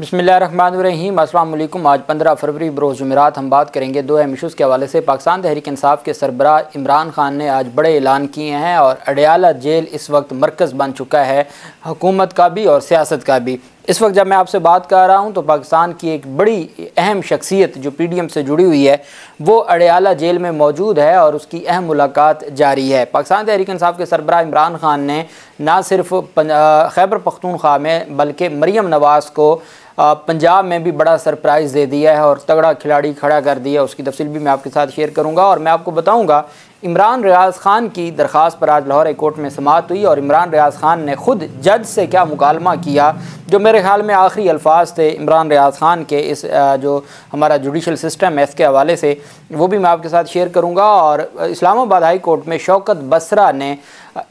बसमीम अल्लाम आज पंद्रह फरवरी बरोज़ जुमेरात हम बात करेंगे दो अहम इशूज़ के हवाले से पाकिस्तान तहरीक इंसाफ के सरबरा इमरान खान ने आज बड़े ऐलान किए हैं और अडयाला जेल इस वक्त मरकज़ बन चुका है हुकूमत का भी और सियासत का भी इस वक्त जब मैं आपसे बात कर रहा हूं तो पाकिस्तान की एक बड़ी अहम शख्सियत जो पी डी एम से जुड़ी हुई है वो अडयाला जेल में मौजूद है और उसकी अहम मुलाकात जारी है पाकिस्तान तहरीक इंसाफ के सरबरा इमरान खान ने ना सिर्फ खैबर पख्तूनख्वा में बल्कि मरीम नवाज़ को पंजाब में भी बड़ा सरप्राइज़ दे दिया है और तगड़ा खिलाड़ी खड़ा कर दिया उसकी तफसील भी मैं आपके साथ शेयर करूँगा और मैं आपको बताऊँगा इमरान रियाज खान की दरख्वास्त पर आज लाहौर कोर्ट में समात हुई और इमरान रियाज खान ने खुद जज से क्या मुकालमा किया जो मेरे ख्याल में आखिरी अल्फाज थे इमरान रियाज खान के इस जो हमारा जुडिशल सिस्टम है इसके हवाले से वो भी मैं आपके साथ शेयर करूँगा और इस्लामाबाद हाई कोर्ट में शौकत बसरा ने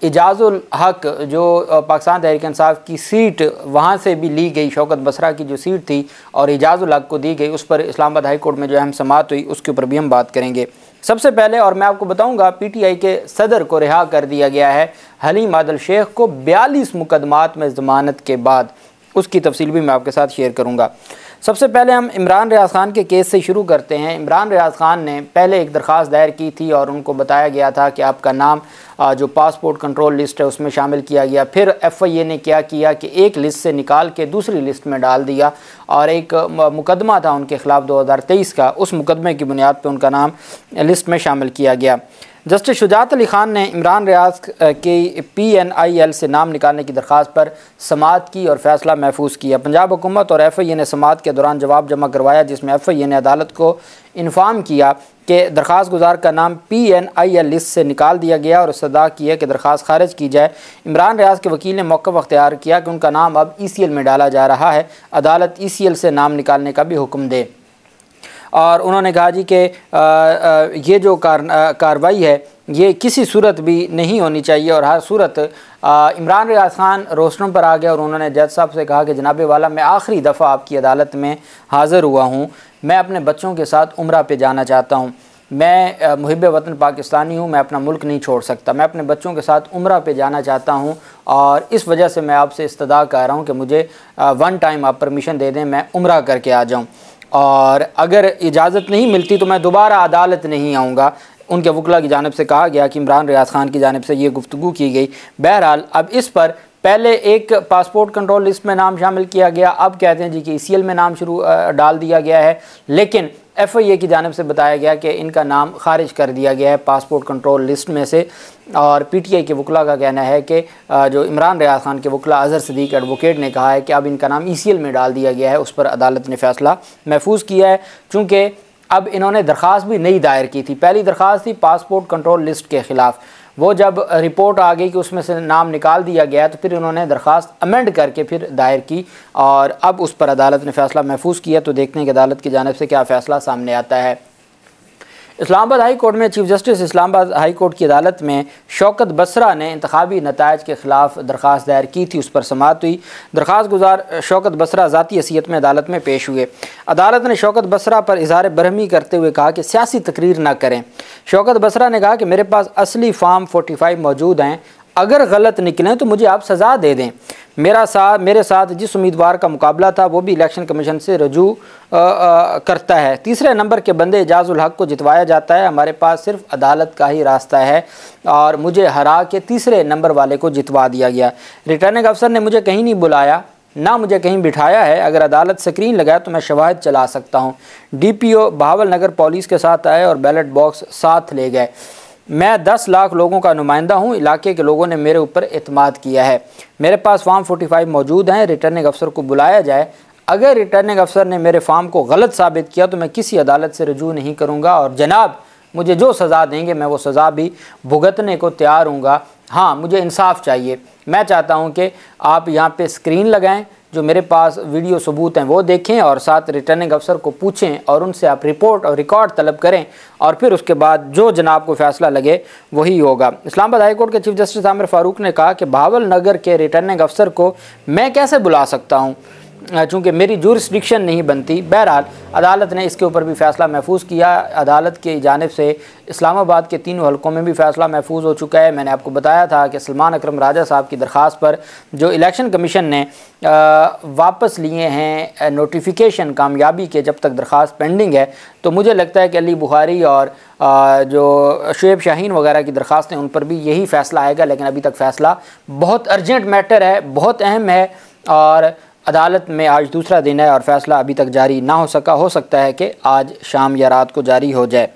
इजाज़ुल हक जो पाकिस्तान तहरीक इंसाफ की सीट वहाँ से भी ली गई शौकत बसरा की जो सीट थी और इजाज़ुल हक को दी गई उस पर इस्लामाबाद हाई कोर्ट में जो अहम समात हुई उसके ऊपर भी हम बात करेंगे सबसे पहले और मैं आपको बताऊंगा पीटीआई के सदर को रिहा कर दिया गया है हलीम आदल शेख को बयालीस मुकदमात में ज़मानत के बाद उसकी तफसील भी मैं आपके साथ शेयर करूँगा सबसे पहले हम इमरान रियाज खान के केस से शुरू करते हैं इमरान रियाज खान ने पहले एक दरख्वास्त दायर की थी और उनको बताया गया था कि आपका नाम जो पासपोर्ट कंट्रोल लिस्ट है उसमें शामिल किया गया फिर एफआईए ने क्या किया कि एक लिस्ट से निकाल के दूसरी लिस्ट में डाल दिया और एक मुकदमा था उनके खिलाफ 2023 का उस मुकदमे की बुनियाद पर उनका नाम लिस्ट में शामिल किया गया जस्टिस शुजात अली खान ने इमरान रियाज के पी एन आई एल से नाम निकालने की दरख्वास्त पर समात की और फैसला महफूज किया पंजाब हुकूमत और एफ आई ए ने समात के दौरान जवाब जमा करवाया जिसमें एफ आई ए ने अदालत को इन्फॉर्म किया कि दरख्वास्त गुजार का नाम P N I L list से निकाल दिया गया और सदा किया कि दरख्वास्त खारिज की जाए इमरान रियाज के वकील ने मौक़ अख्तियार किया कि उनका नाम अब ई सी एल में डाला जा रहा है अदालत ई सी एल से नाम निकालने का भी हुक्म दे और उन्होंने कहा जी कि ये जो कार कार्रवाई है ये किसी सूरत भी नहीं होनी चाहिए और हर सूरत इमरान रियाज खान रोस्टम पर आ गया और उन्होंने जज साहब से कहा कि जनाब वाला मैं आखिरी दफ़ा आपकी अदालत में हाज़िर हुआ हूँ मैं अपने बच्चों के साथ उम्र पर जाना चाहता हूँ मैं मुहब वतन पाकिस्तानी हूँ मैं अपना मुल्क नहीं छोड़ सकता मैं अपने बच्चों के साथ उम्र पर जाना चाहता हूँ और इस वजह से मैं आपसे इस्तः कर रहा हूँ कि मुझे वन टाइम आप परमिशन दे दें मैं उम्र करके आ जाऊँ और अगर इजाज़त नहीं मिलती तो मैं दोबारा अदालत नहीं आऊँगा उनके वकला की जानब से कहा गया कि इमरान रियाज खान की जानब से ये गुफ्तु की गई बहरहाल अब इस पर पहले एक पासपोर्ट कंट्रोल लिस्ट में नाम शामिल किया गया अब कहते हैं जी कि ई e में नाम शुरू डाल दिया गया है लेकिन एफ आई ए की जानब से बताया गया कि इनका नाम खारिज कर दिया गया है पासपोर्ट कंट्रोल लिस्ट में से और पी टी आई के वकला का कहना है कि जो इमरान रियाज खान के वकला अजहर सदीक एडवोकेट ने कहा है कि अब इनका नाम ई सी एल में डाल दिया गया है उस पर अदालत ने फैसला महफूज किया है चूँकि अब इन्होंने दरख्वास्त भी नहीं दायर की थी पहली दरख्वास्त थी पासपोर्ट कंट्रोल लिस्ट के ख़िलाफ़ वो जब रिपोर्ट आ गई कि उसमें से नाम निकाल दिया गया तो फिर उन्होंने दरख्वास्त अमेंड करके फिर दायर की और अब उस पर अदालत ने फैसला महफूज किया तो देखते हैं कि अदालत की जानब से क्या फ़ैसला सामने आता है इस्लामाबाद हाई कोर्ट में chief justice Islamabad high court की अदालत में शौकत बसरा ने इंतबी नतज के ख़िलाफ़ दरख्वास्त दायर की थी उस पर समात हुई दरख्वास्त गुजार शौकत बसरा ज़ाती हैसीत में अदालत में पेश हुए अदालत ने शौकत बसरा पर इजहार बरहमी करते हुए कहा कि सियासी तकरीर ना करें शौकत बसरा ने कहा कि मेरे पास असली फार्म फोर्टी फाइव मौजूद हैं अगर गलत निकलें तो मुझे आप सज़ा दे दें मेरा साथ मेरे साथ जिस उम्मीदवार का मुकाबला था वो भी इलेक्शन कमीशन से रजू आ, आ, करता है तीसरे नंबर के बंदे एजाज़ुल हक को जितवाया जाता है हमारे पास सिर्फ अदालत का ही रास्ता है और मुझे हरा के तीसरे नंबर वाले को जितवा दिया गया रिटर्निंग अफसर ने मुझे कहीं नहीं बुलाया ना मुझे कहीं बिठाया है अगर अदालत स्क्रीन लगाए तो मैं शवाहद चला सकता हूँ ओ बहावल नगर पुलिस के साथ आए और बैलेट बॉक्स साथ ले गए मैं दस लाख लोगों का नुमाइंदा हूँ इलाके के लोगों ने मेरे ऊपर अतमाद किया है मेरे पास फोर्टी 45 मौजूद हैं रिटर्निंग अफसर को बुलाया जाए अगर रिटर्निंग अफसर ने मेरे फार्म को गलत साबित किया तो मैं किसी अदालत से रजू नहीं करूँगा और जनाब मुझे जो सज़ा देंगे मैं वो सज़ा भी भुगतने को तैयार हूँगा हाँ मुझे इंसाफ चाहिए मैं चाहता हूँ कि आप यहाँ पर स्क्रीन लगाएँ जो मेरे पास वीडियो सबूत हैं वो देखें और साथ रिटर्निंग अफसर को पूछें और उनसे आप रिपोर्ट और रिकॉर्ड तलब करें और फिर उसके बाद जो जनाब को फैसला लगे वही होगा इस्लामाबाद हाईकोर्ट के चीफ जस्टिस आमिर फारूक ने कहा कि भावल नगर के रिटर्निंग अफसर को मैं कैसे बुला सकता हूँ चूँकि मेरी जूरिस्डिक्शन नहीं बनती बहरहाल अदालत ने इसके ऊपर भी फैसला महफूज किया अदालत की जानब से इस्लामाबाद के तीनों हलकों में भी फैसला महफूज हो चुका है मैंने आपको बताया था कि सलमान अक्रम राजा साहब की दरख्वास्त पर जो इलेक्शन कमीशन ने वापस लिए हैं नोटिफिकेशन कामयाबी के जब तक दरख्वास्त पेंडिंग है तो मुझे लगता है कि अली बुखारी और जो शुएब शाहीन वगैरह की दरख्वास्तें उन पर भी यही फ़ैसला आएगा लेकिन अभी तक फ़ैसला बहुत अर्जेंट मैटर है बहुत अहम है और अदालत में आज दूसरा दिन है और फैसला अभी तक जारी ना हो सका हो सकता है कि आज शाम या रात को जारी हो जाए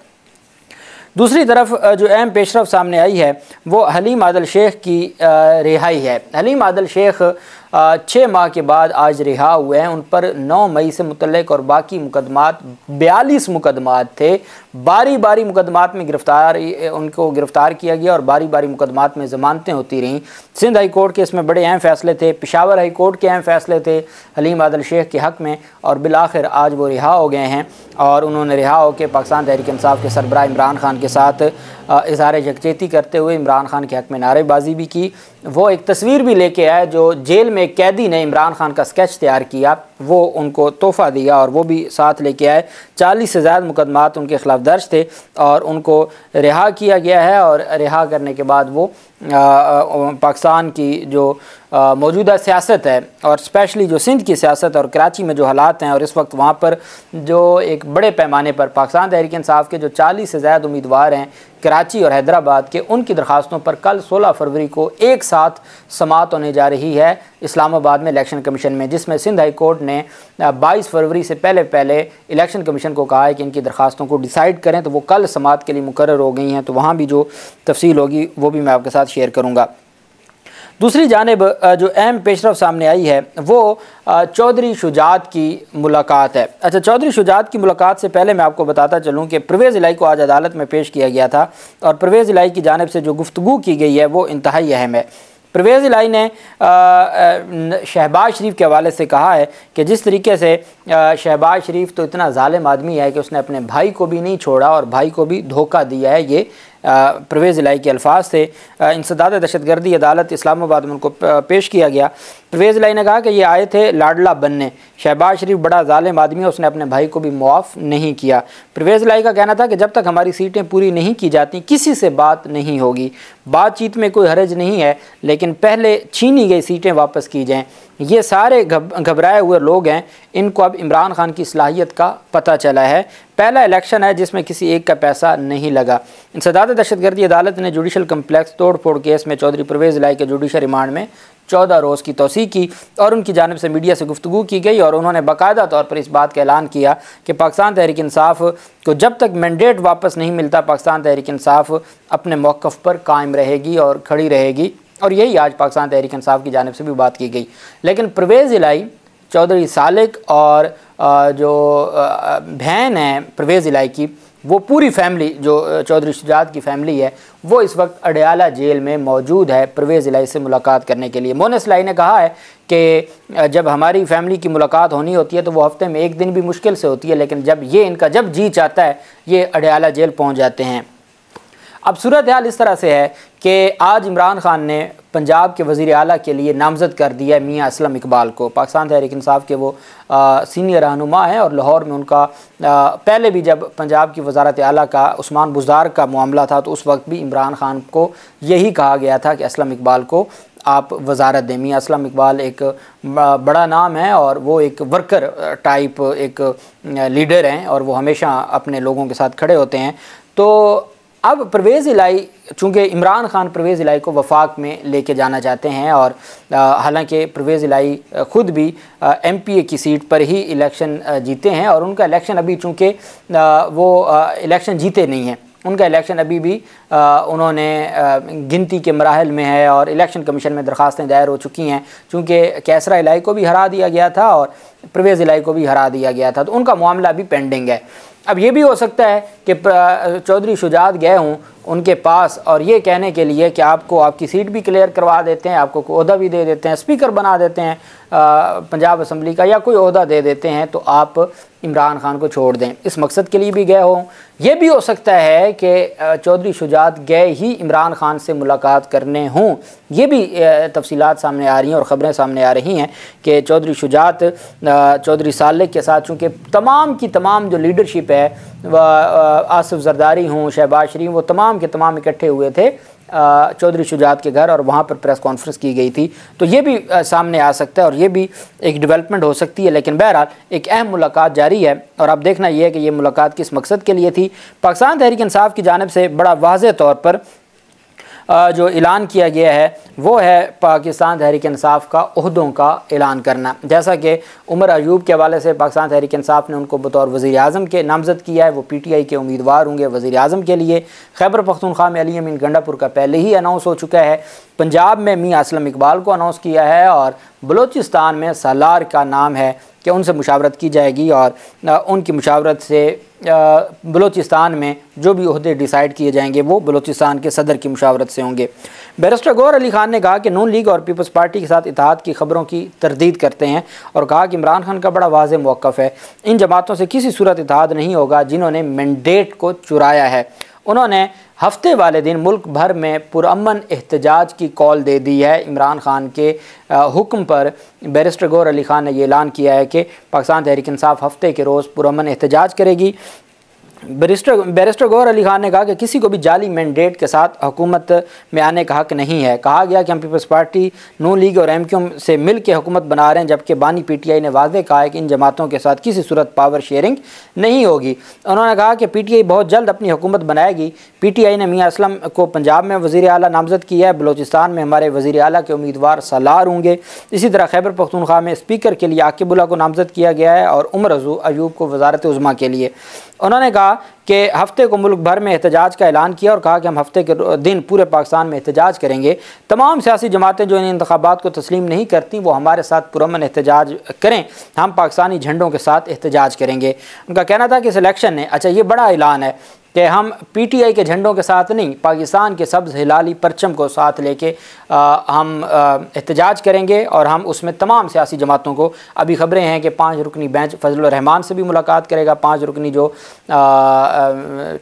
दूसरी तरफ जो अहम पेशरफ सामने आई है वो हलीम आदल शेख की रिहाई है हलीम आदल शेख छः माह के बाद आज रिहा हुए हैं उन पर 9 मई से मुतलक और बाकी मुकदमात बयालीस मुकदमात थे बारी बारी मुकदमात में गिरफ्तार उनको गिरफ्तार किया गया और बारी बारी मुकदमात में ज़मानतें होती रहीं सिंध हाई कोर्ट के इसमें बड़े अहम फैसले थे पिशावर हाई कोर्ट के अहम फैसले थे हलीम आदल शेख के हक़ में और आखिर आज वो रिहा हो गए हैं और उन्होंने रिहा होकर पाकिस्तान तहरीक इंसाफ के सरबरा इमरान खान के साथ इजहार यकचेती करते हुए इमरान खान के हक़ में नारेबाजी भी की वो एक तस्वीर भी लेके आए जो जेल में कैदी ने इमरान खान का स्केच तैयार किया वो उनको तोहफ़ा दिया और वो भी साथ लेके आए चालीस से ज़्यादा मुकदमात उनके ख़िलाफ़ दर्ज थे और उनको रिहा किया गया है और रिहा करने के बाद वो पाकिस्तान की जो मौजूदा सियासत है और स्पेशली जो सिंध की सियासत और कराची में जो हालात हैं और इस वक्त वहाँ पर जो एक बड़े पैमाने पर पाकिस्तान तहरीक इंसाफ के जो 40 से ज़्यादा उम्मीदवार हैं कराची और हैदराबाद के उनकी दरख्वास्तों पर कल 16 फरवरी को एक साथ समात होने जा रही है इस्लामाबाद में इलेक्शन कमीशन में जिसमें सिंध हाई कोर्ट ने 22 फरवरी से पहले पहले इलेक्शन कमीशन को कहा है कि इनकी दरख्वास्तों को डिसाइड करें तो वो कल समात के लिए मुकर हो गई हैं तो वहाँ भी जो तफसील होगी वो भी मैं आपके साथ साथ शेयर करूँगा दूसरी जानब जो अहम पेशरफ सामने आई है वो चौधरी शुजात की मुलाकात है अच्छा चौधरी शुजात की मुलाकात से पहले मैं आपको बताता चलूँ कि परवेज़ इलाई को आज अदालत में पेश किया गया था और परवेज़ इलाई की जानब से जो गुफ्तु की गई है वो इंतहाई अहम है परवेज़ इलाई ने शहबाज शरीफ के हवाले से कहा है कि जिस तरीके से शहबाज शरीफ तो इतना ालिम आदमी है कि उसने अपने भाई को भी नहीं छोड़ा और भाई को भी धोखा दिया है ये परवेज़ इलाई के अल्फाज थे इंसदाद दहशत गर्दी अदालत इस्लामाबाद में उनको पेश किया गया परवेज लाई ने कहा कि ये आए थे लाडला बनने शहबाज शरीफ बड़ा ालिम आदमी है उसने अपने भाई को भी मुआफ़ नहीं किया परवेज लाई का कहना था कि जब तक हमारी सीटें पूरी नहीं की जाती किसी से बात नहीं होगी बातचीत में कोई हरज नहीं है लेकिन पहले छीनी गई सीटें वापस की जाएँ ये सारे घबराए हुए लोग हैं इनको अब इमरान खान की सलाहियत का पता चला है पहला इलेक्शन है जिसमें किसी एक का पैसा नहीं लगा सदारत दहशतगर्दी अदालत ने जुडिशल कम्प्लेक्स तोड़ फोड़ केस में चौधरी परवेज़ लाई के जुडिशल रिमांड में चौदह रोज़ की तोसी की और उनकी जानब से मीडिया से गुफ्तु की गई और उन्होंने बाकायदा तौर पर इस बात का ऐलान किया कि पाकिस्तान तहरीक इंसाफ को जब तक मैंडेट वापस नहीं मिलता पाकिस्तान तहरीक इंसाफ अपने मौक़ पर कायम रहेगी और खड़ी रहेगी और यही आज पाकिस्तान तहरीक इंसाफ की जानब से भी बात की गई लेकिन परवेज़ इलाई चौधरी सालिक और जो बहन है परवेज़ इलाई की वो पूरी फैमिली जो चौधरी शुजात की फैमिली है वो इस वक्त अडयाला जेल में मौजूद है परवेज़ इलाई से मुलाकात करने के लिए मोनस लाई ने कहा है कि जब हमारी फैमिली की मुलाकात होनी होती है तो वो हफ्ते में एक दिन भी मुश्किल से होती है लेकिन जब ये इनका जब जी चाहता है ये अडयाला जेल पहुँच जाते हैं अब सूरत हाल इस तरह से है कि आज इमरान खान ने पंजाब के वज़ी अली के लिए नामजद कर दिया है मियाँ असलम इकबाल को पाकिस्तान तहरिक इंसाफ के वो आ, सीनियर रहनुमा हैं और लाहौर में उनका आ, पहले भी जब पंजाब की वजारत अली का उस्मान बुजार का मामला था तो उस वक्त भी इमरान खान को यही कहा गया था कि असलम इकबाल को आप वजारत दें मियाँ असलम इकबाल एक बड़ा नाम है और वो एक वर्कर टाइप एक लीडर हैं और वो हमेशा अपने लोगों के साथ खड़े होते हैं तो अब परवेज़ इलाई चूँकि इमरान खान परवेज़ इलाई को वफाक में लेके जाना चाहते हैं और हालांकि परवेज़ इलाई ख़ुद भी एम पी ए की सीट पर ही इलेक्शन जीते हैं और उनका इलेक्शन अभी चूँकि वो इलेक्शन जीते नहीं हैं उनका इलेक्शन अभी भी आ, उन्होंने गिनती के मराहल में है और इलेक्शन कमीशन में दरख्वास्तें दायर हो चुकी हैं चूँकि कैसरा इलाई को भी हरा दिया गया था और परवेज़ इलाई को भी हरा दिया गया था तो उनका मामला अभी पेंडिंग है अब ये भी हो सकता है कि चौधरी शुजात गए हों उनके पास और ये कहने के लिए कि आपको आपकी सीट भी क्लियर करवा देते हैं आपको कोई अहदा भी दे देते हैं स्पीकर बना देते हैं पंजाब असम्बली का या कोई अहदा दे देते हैं तो आप इमरान खान को छोड़ दें इस मकसद के लिए भी गए हों ये भी हो सकता है कि चौधरी शुजात गए ही इमरान खान से मुलाकात करने हों ये भी तफसीत सामने आ रही हैं और ख़बरें सामने आ रही हैं कि चौधरी शुजात चौधरी साले के साथ चूँकि तमाम की तमाम जो लीडरशिप है आसफ़ जरदारी हों शहबाज शरीफ वो तमाम तमाम के तमाम इकट्ठे हुए थे चौधरी शुजात के घर और वहाँ पर प्रेस कॉन्फ्रेंस की गई थी तो ये भी सामने आ सकता है और ये भी एक डेवलपमेंट हो सकती है लेकिन बहरहाल एक अहम मुलाकात जारी है और अब देखना यह है कि ये मुलाकात किस मकसद के लिए थी पाकिस्तान तहरीक इंसाफ की जानब से बड़ा वाज तौर पर जो ऐलान किया गया है वो है पाकिस्तान तहरीक इंसाफ का अहदों का ऐलान करना जैसा कि उमर अयूब के हवाले से पाकिस्तान तहरीक इंसाफ ने उनको बतौर वज़ी अजम के नामजद किया है वो पी टी आई के उम्मीदवार होंगे वज़ी अजम के लिए खैबर पख्तनख्वा में अली अमीन गंडापुर का पहले ही अनाउंस हो चुका है पंजाब में मियाँ असलम इकबाल को अनाउंस किया है और बलोचिस्तान में सलार का नाम है कि उनसे मुशावरत की जाएगी और उनकी मुशावरत से बलूचिस्तान में जो भी अहदे डिसाइड किए जाएंगे वो बलूचिस्तान के सदर की मुशावरत से होंगे बैरिस्टर गौर अली खान ने कहा कि नून लीग और पीपल्स पार्टी के साथ इतिहाद की खबरों की तरदीद करते हैं और कहा कि इमरान खान का बड़ा वाज मौक़ है इन जमातों से किसी सूरत इतिहाद नहीं होगा जिन्होंने मैंडेट को चुराया है उन्होंने हफ्ते वाले दिन मुल्क भर में पुरमन एहतजाज की कॉल दे दी है इमरान खान के हुक्म पर बैरिस्टर गौर अली खान ने यह ऐलान किया है कि पाकिस्तान तहरीक इंसाफ हफ्ते के रोज़ पुरमन एहतजाज करेगी बैरिस्टर बैरिस्टर गौर अली खान ने कहा कि किसी को भी जाली मैंडेट के साथ हुकूमत में आने का हक नहीं है कहा गया कि हम पीपल्स पार्टी नू लीग और एम क्यू से मिल के हुकूमत बना रहे हैं जबकि बानी पी टी आई ने वादे कहा है कि इन जमातों के साथ किसी सूरत पावर शेयरिंग नहीं होगी उन्होंने कहा कि पी टी आई बहुत जल्द अपनी हुकूमत बनाएगी पी टी आई ने मियाँ असलम को पंजाब में वज़ी अली नामजद किया है बलोचिस्तान में हमारे वज़ी अली के उम्मीदवार सलार होंगे इसी तरह खैबर पख्तूनख्वा में स्पीकर के लिए आकिबुल्ला को नामजद किया गया है और उम्र रजू अयूब को वजारत उज़मा के लिए उन्होंने कहा कि हफ्ते को मुल्क भर में एहतजाज का ऐलान किया और कहा कि हम हफ्ते के दिन पूरे पाकिस्तान में एहतजाज करेंगे तमाम सियासी जमातें जो इन इंतबात को तस्लीम नहीं करती वो हमारे साथ पुरमन एहतजाज करें हम पाकिस्तानी झंडों के साथ एहतजाज करेंगे उनका कहना था कि इस इलेक्शन ने अच्छा ये बड़ा ऐलान है कि हम पीटीआई के झंडों के साथ नहीं पाकिस्तान के सब्ज़ हिलाली परचम को साथ लेके हम एहतजाज करेंगे और हम उसमें तमाम सियासी जमातों को अभी खबरें हैं कि पाँच रुकनी बेंच फजल रहमान से भी मुलाकात करेगा पाँच रुकनी जो आ, आ,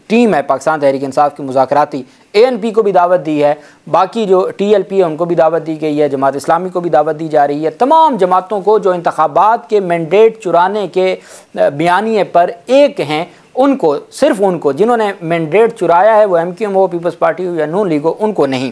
टीम है पाकिस्तान तहरीक इंसाफ की मुजाकती ए एन पी को भी दावत दी है बाकी जो टी एल पी है उनको भी दावत दी गई है जमात इस्लामी को भी दावत दी जा रही है तमाम जमातों को जो इंतबात के मैंडेट चुराने के बयानी पर एक हैं उनको सिर्फ उनको जिन्होंने मैंडेट चुराया है वो एम क्यू एम हो पीपल्स पार्टी हो या नून लीग हो उनको नहीं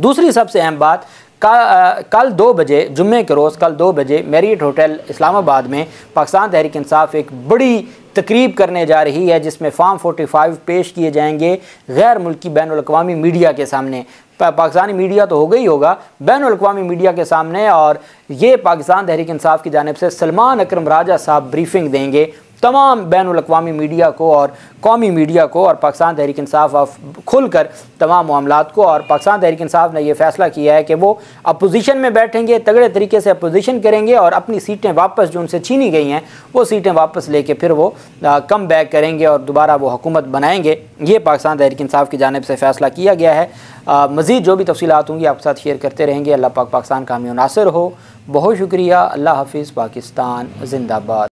दूसरी सबसे अहम बात का, कल दो बजे जुम्मे के रोज़ कल दो बजे मेरिट होटल इस्लामाबाद में पाकिस्तान तहरीक इंसाफ एक बड़ी तकरीब करने जा रही है जिसमें फार्म 45 पेश किए जाएंगे गैर मुल्की बैन अवी मीडिया के सामने पाकिस्तानी मीडिया तो हो गई होगा बैन अवी मीडिया के सामने और ये पाकिस्तान तहरीक इंसाफ की जानब से सलमान अक्रम राजा साहब ब्रीफिंग देंगे तमाम बैन अवी मीडिया को और कौमी मीडिया को और पाकिस्तान तहरीक इंसाफ ऑफ खुल कर तमाम मामला को और पाकिस्तान तहरीक इंसाफ ने यह फैसला किया है कि वो अपोजीशन में बैठेंगे तगड़े तरीके से अपोजीशन करेंगे और अपनी सीटें वापस जो उनसे छीनी गई हैं वो सीटें वापस लेके फिर वो कम बैक करेंगे और दोबारा वो हुकूमत बनाएंगे ये पाकिस्तान तहरीक इंसाफ की जानब से फैसला किया गया है मज़ीद जो भी तफसीत होंगी आपके साथ शेयर करते रहेंगे अल्लाह पाक पाकिस्तान का नासर हो बहुत शुक्रिया अल्लाह हाफिज़ पाकिस्तान जिंदाबाद